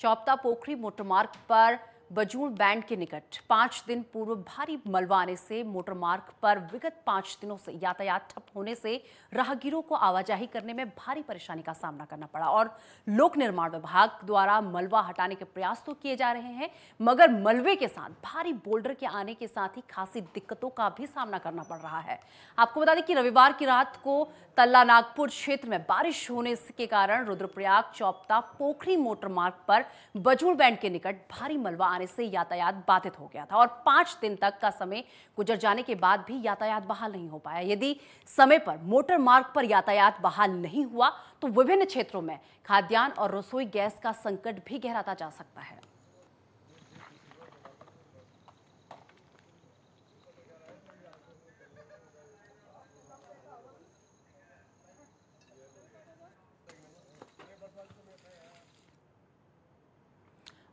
चौपता पोखरी मोटरमार्ग पर बजूर बैंड के निकट पांच दिन पूर्व भारी मलबा आने से मोटर मार्ग पर विगत पांच दिनों से यातायात ठप होने से राहगीरों को आवाजाही करने में भारी परेशानी का सामना करना पड़ा और लोक निर्माण विभाग द्वारा मलबा हटाने के प्रयास तो किए जा रहे हैं मगर मलबे के साथ भारी बोल्डर के आने के साथ ही खासी दिक्कतों का भी सामना करना पड़ रहा है आपको बता दें कि रविवार की रात को तल्ला नागपुर क्षेत्र में बारिश होने के कारण रुद्रप्रयाग चौपता पोखरी मोटर मार्ग पर बजूर बैंड के निकट भारी मलबा आने से यातायात बाधित हो गया था और पांच दिन तक का समय गुजर जाने के बाद भी यातायात बहाल नहीं हो पाया यदि समय पर मोटर मार्ग पर यातायात बहाल नहीं हुआ तो विभिन्न क्षेत्रों में खाद्यान्न और रसोई गैस का संकट भी गहराता जा सकता है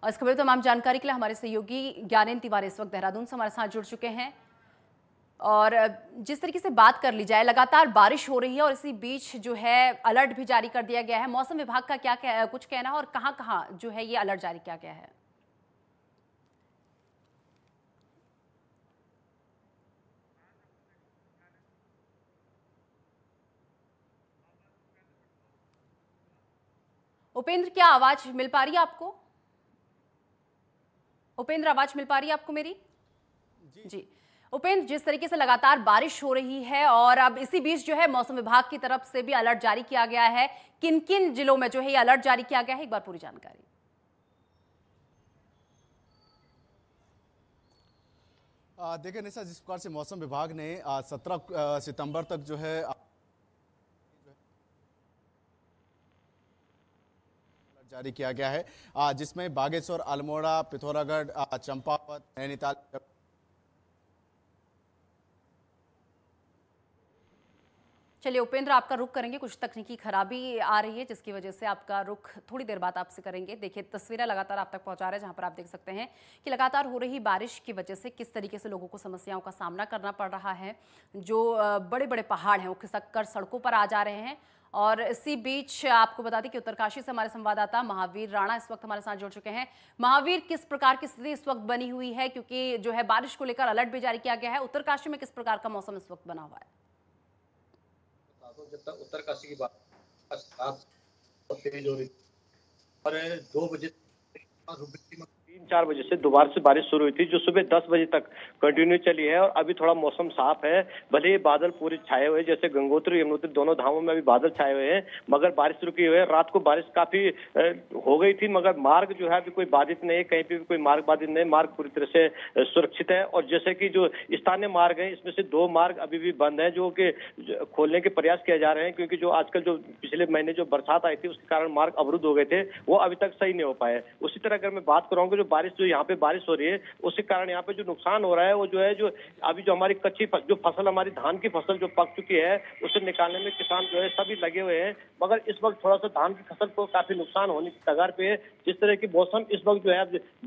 और इस खबर तमाम जानकारी के लिए हमारे सहयोगी ज्ञानेन तिवारी इस वक्त देहरादून से हमारे साथ जुड़ चुके हैं और जिस तरीके से बात कर ली जाए लगातार बारिश हो रही है और इसी बीच जो है अलर्ट भी जारी कर दिया गया है मौसम विभाग का क्या क्या कुछ कहना है और कहाँ कहाँ जो है ये अलर्ट जारी किया गया है उपेंद्र क्या आवाज मिल पा रही है आपको उपेंद्र आवाज मिल पा रही है आपको मेरी जी, जी। उपेंद्र जिस तरीके से लगातार बारिश हो रही है और अब इसी बीच जो है मौसम विभाग की तरफ से भी अलर्ट जारी किया गया है किन किन जिलों में जो है ये अलर्ट जारी किया गया है एक बार पूरी जानकारी देखिए निशा जिस प्रकार से मौसम विभाग ने सत्रह सितंबर तक जो है जारी किया गया है जिसमें बागेश्वर अल्मोड़ा पिथौरागढ़ चंपावत नैनीताल चलिए उपेंद्र आपका रुख करेंगे कुछ तकनीकी खराबी आ रही है जिसकी वजह से आपका रुख थोड़ी देर बाद आपसे करेंगे देखिए तस्वीरें लगातार आप तक पहुंचा रहे हैं जहां पर आप देख सकते हैं कि लगातार हो रही बारिश की वजह से किस तरीके से लोगों को समस्याओं का सामना करना पड़ रहा है जो बड़े बड़े पहाड़ हैं वो खिसक कर सड़कों पर आ जा रहे हैं और इसी बीच आपको बता दें कि उत्तरकाशी से हमारे संवाददाता महावीर राणा इस वक्त हमारे साथ जुड़ चुके हैं महावीर किस प्रकार की स्थिति इस वक्त बनी हुई है क्योंकि जो है बारिश को लेकर अलर्ट भी जारी किया गया है उत्तरकाशी में किस प्रकार का मौसम इस वक्त बना हुआ है तो उत्तरकाशी की बात तेज हो रही और दो बजे तीन चार बजे से दोबारा से बारिश शुरू हुई थी जो सुबह दस बजे तक कंटिन्यू चली है और अभी थोड़ा मौसम साफ है भले ही बादल पूरे छाए हुए जैसे गंगोत्री यमुनोत्री दोनों धामों में अभी बादल छाए हुए हैं मगर बारिश रुकी हुई है रात को बारिश काफी हो गई थी मगर मार्ग जो है अभी कोई बाधित नहीं है कहीं पर भी कोई मार्ग बाधित नहीं मार्ग पूरी तरह से सुरक्षित है और जैसे की जो स्थानीय मार्ग है इसमें से दो मार्ग अभी भी बंद है जो की खोलने के प्रयास किया जा रहे हैं क्योंकि जो आजकल जो पिछले महीने जो बरसात आई थी उसके कारण मार्ग अवरुद्ध हो गए थे वो अभी तक सही नहीं हो पाए उसी तरह अगर मैं बात करूंगा जो बारिश जो यहाँ पे बारिश हो रही है उसके कारण यहाँ पे जो नुकसान हो रहा है वो जो है जो अभी जो हमारी कच्ची फ, जो फसल हमारी धान की फसल जो पक चुकी है उसे निकालने में किसान जो है सभी लगे हुए हैं मगर इस वक्त थोड़ा सा धान की फसल को काफी नुकसान होने की कगार पे है जिस तरह की मौसम इस वक्त जो है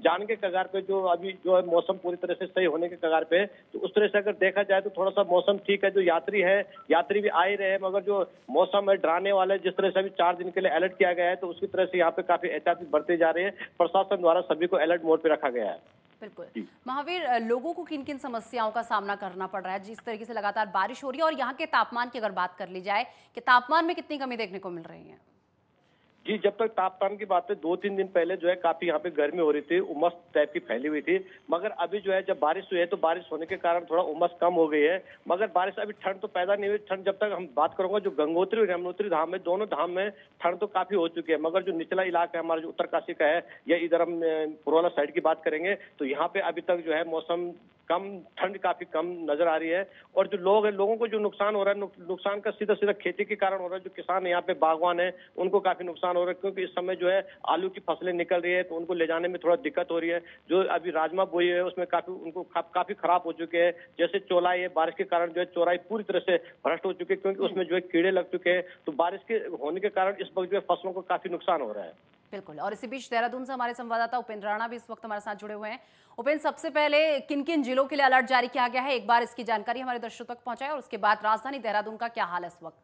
जान के कगार पे जो अभी जो है मौसम पूरी तरह से सही होने के कगार पे है तो उस तरह से अगर देखा जाए तो थोड़ा सा मौसम ठीक है जो यात्री है यात्री भी आ ही रहे मगर जो मौसम है डराने वाले जिस तरह से अभी चार दिन के लिए अलर्ट किया गया है तो उसकी तरह से यहाँ पे काफी एहतियात बरती जा रहे हैं प्रशासन द्वारा सभी को अलर्ट मोड पे रखा गया है बिल्कुल महावीर लोगों को किन किन समस्याओं का सामना करना पड़ रहा है जिस तरीके से लगातार बारिश हो रही है और यहाँ के तापमान की अगर बात कर ली जाए कि तापमान में कितनी कमी देखने को मिल रही है जी जब तक तापमान की बात है दो तीन दिन पहले जो है काफी यहाँ पे गर्मी हो रही थी उमस टाइप की फैली हुई थी मगर अभी जो है जब बारिश हुई है तो बारिश होने के कारण थोड़ा उमस कम हो गई है मगर बारिश अभी ठंड तो पैदा नहीं हुई ठंड जब तक हम बात करूंगा जो गंगोत्री और यमुनोत्री धाम है दोनों धाम में ठंड तो काफी हो चुकी है मगर जो निचला इलाका है हमारा जो उत्तरकाशी का है या इधर हम पुरोला साइड की बात करेंगे तो यहाँ पे अभी तक जो है मौसम कम ठंड काफी कम नजर आ रही है और जो लोग हैं लोगों को जो नुकसान हो रहा है नुकसान का सीधा सीधा खेती के कारण हो रहा है जो किसान यहाँ पे बागवान है उनको काफी नुकसान हो रहा है क्योंकि इस समय जो है आलू की फसलें निकल रही है तो उनको ले जाने में थोड़ा दिक्कत हो रही है जो अभी राजमा बोई है उसमें काफी उनको का, काफी खराब हो चुके हैं जैसे चौलाई है बारिश के कारण जो है चौराई पूरी तरह से भ्रष्ट हो चुकी है क्योंकि उसमें जो है कीड़े लग चुके हैं तो बारिश के होने के कारण इस वक्त जो है फसलों को काफी नुकसान हो रहा है बिल्कुल और इसी बीच देहरादून से हमारे संवाददाता उपेंद्र राणा भी इस वक्त हमारे साथ जुड़े हुए हैं उपेंद्र सबसे पहले किन किन जिलों के लिए अलर्ट जारी किया गया है एक बार इसकी जानकारी हमारे दर्शकों तक पहुंचाए और उसके बाद राजधानी देहरादून का क्या हाल है इस वक्त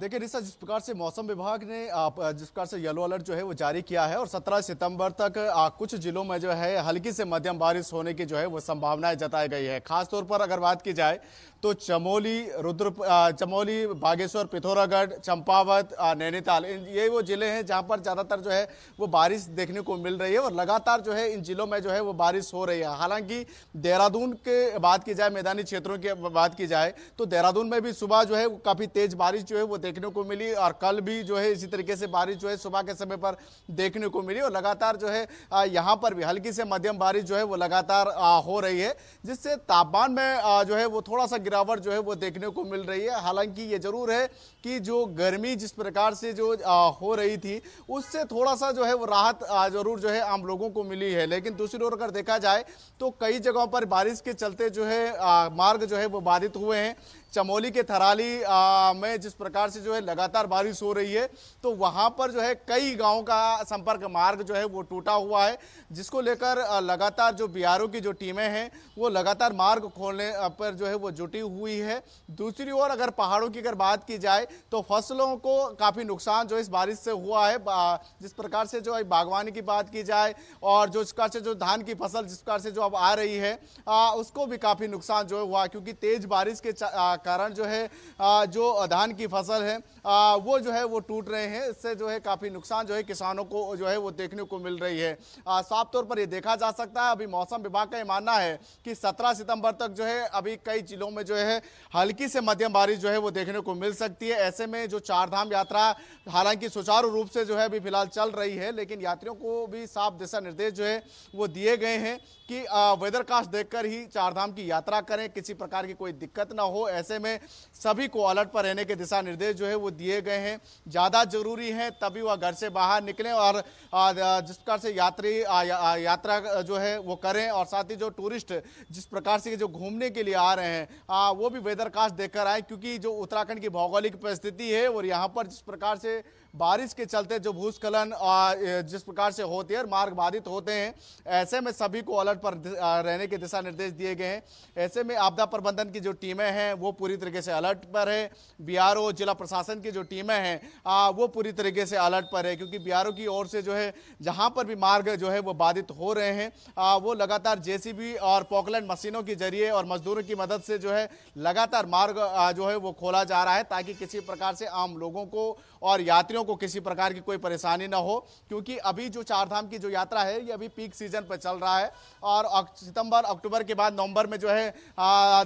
देखिए रिसा जिस प्रकार से मौसम विभाग ने आप जिस प्रकार से येलो अलर्ट जो है वो जारी किया है और 17 सितंबर तक आ, कुछ जिलों में जो है हल्की से मध्यम बारिश होने की जो है वो संभावनाएं जताई गई है खासतौर पर अगर बात की जाए तो चमोली रुद्र चमोली बागेश्वर पिथौरागढ़ चंपावत नैनीताल ये वो ज़िले हैं जहाँ पर ज़्यादातर जो है वो बारिश देखने को मिल रही है और लगातार जो है इन जिलों में जो है वो बारिश हो रही है हालांकि देहरादून के बात की जाए मैदानी क्षेत्रों की बात की जाए तो देहरादून में भी सुबह जो है काफ़ी तेज़ बारिश जो है है वो देखने को मिली और कल भी जो है इसी तरीके से बारिश जो है सुबह के समय पर देखने को मिली और लगातार जो है यहाँ पर भी हल्की से मध्यम बारिश जो है वो लगातार हो रही है जिससे तापमान में जो है वो थोड़ा सा गिरावट जो है वो देखने को मिल रही है हालांकि ये जरूर है कि जो गर्मी जिस प्रकार से जो हो रही थी उससे थोड़ा सा जो है वो राहत जरूर जो है आम लोगों को मिली है लेकिन दूसरी ओर अगर देखा जाए तो कई जगहों पर बारिश के चलते जो है मार्ग जो है वो बाधित हुए हैं चमोली के थराली आ, में जिस प्रकार से जो है लगातार बारिश हो रही है तो वहाँ पर जो है कई गाँव का संपर्क मार्ग जो है वो टूटा हुआ है जिसको लेकर लगातार जो बी की जो टीमें हैं वो लगातार मार्ग खोलने पर जो है वो जुटी हुई है दूसरी ओर अगर पहाड़ों की अगर बात की जाए तो फसलों को काफ़ी नुकसान जो इस बारिश से हुआ है जिस प्रकार से जो बागवानी की बात की जाए और जो इस प्रकार से जो धान की फसल जिस प्रकार से जो अब आ रही है उसको भी काफ़ी नुकसान जो है हुआ क्योंकि तेज़ बारिश के कारण जो है जो धान की फसल है वो जो है वो टूट रहे हैं इससे जो है काफ़ी नुकसान जो है किसानों को जो है वो देखने को मिल रही है साफ तौर पर ये देखा जा सकता है अभी मौसम विभाग का ये मानना है कि 17 सितंबर तक जो है अभी कई जिलों में जो है हल्की से मध्यम बारिश जो है वो देखने को मिल सकती है ऐसे में जो चारधाम यात्रा हालांकि सुचारू रूप से जो है अभी फिलहाल चल रही है लेकिन यात्रियों को भी साफ दिशा निर्देश जो है वो दिए गए हैं कि वेदरकास्ट देखकर ही चारधाम की यात्रा करें किसी प्रकार की कोई दिक्कत ना हो ऐसे ऐसे में सभी को अलर्ट पर रहने के दिशा निर्देश जो है वो दिए गए हैं ज़्यादा जरूरी है तभी वह घर से बाहर निकलें और जिस प्रकार से यात्री यात्रा जो है वो करें और साथ ही जो टूरिस्ट जिस प्रकार से जो घूमने के लिए आ रहे हैं वो भी वेदरकास्ट देखकर आए क्योंकि जो उत्तराखंड की भौगोलिक परिस्थिति है और यहाँ पर जिस प्रकार से बारिश के चलते जो भूस्खलन जिस प्रकार से होते हैं और मार्ग बाधित होते हैं ऐसे में सभी को अलर्ट पर रहने के दिशा निर्देश दिए गए हैं ऐसे में आपदा प्रबंधन की जो टीमें हैं वो पूरी तरीके से अलर्ट पर है बी जिला प्रशासन की जो टीमें हैं वो पूरी तरीके से अलर्ट पर है क्योंकि बी की ओर से जो है जहाँ पर भी मार्ग जो है वो बाधित हो रहे हैं वो लगातार जे और पॉकलैंड मशीनों के जरिए और मजदूरों की मदद से जो है लगातार मार्ग जो है वो खोला जा रहा है ताकि किसी प्रकार से आम लोगों को और यात्रियों यात्रियों को किसी प्रकार की कोई परेशानी ना हो क्योंकि अभी जो चारधाम की जो यात्रा है ये अभी पीक सीजन पर चल रहा है और सितंबर अक्टूबर के बाद नवंबर में जो है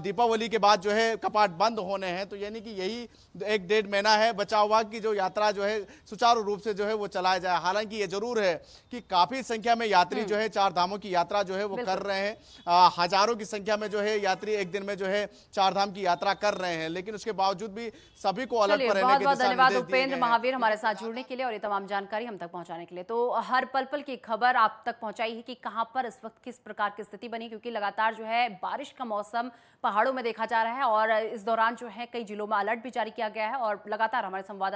दीपावली के बाद जो है कपाट बंद होने हैं तो यानी कि यही एक डेढ़ महीना है बचा हुआ कि जो यात्रा जो है सुचारू रूप से जो है वो चलाया जाए हालांकि ये जरूर है कि काफी संख्या में यात्री हम्म। जो है चार धामों की यात्रा जो है वो कर रहे हैं हजारों की संख्या में जो है यात्री एक दिन में जो है चार धाम की यात्रा कर रहे हैं लेकिन उसके बावजूद भी सभी को अलग पर रहने के धन्यवाद उपेंद्र महावीर हमारे साथ साथ जुड़ने के लिए और ये तमाम जानकारी हम तक पहुंचाने के लिए तो हर पल पल की खबर आप तक पहुंचाई है कि कहां पर इस वक्त किस प्रकार की स्थिति बनी क्योंकि लगातार जो है बारिश का मौसम पहाड़ों में देखा जा रहा है और इस दौरान जो है कई जिलों में अलर्ट भी जारी किया गया है और लगातार हमारे संवाददाता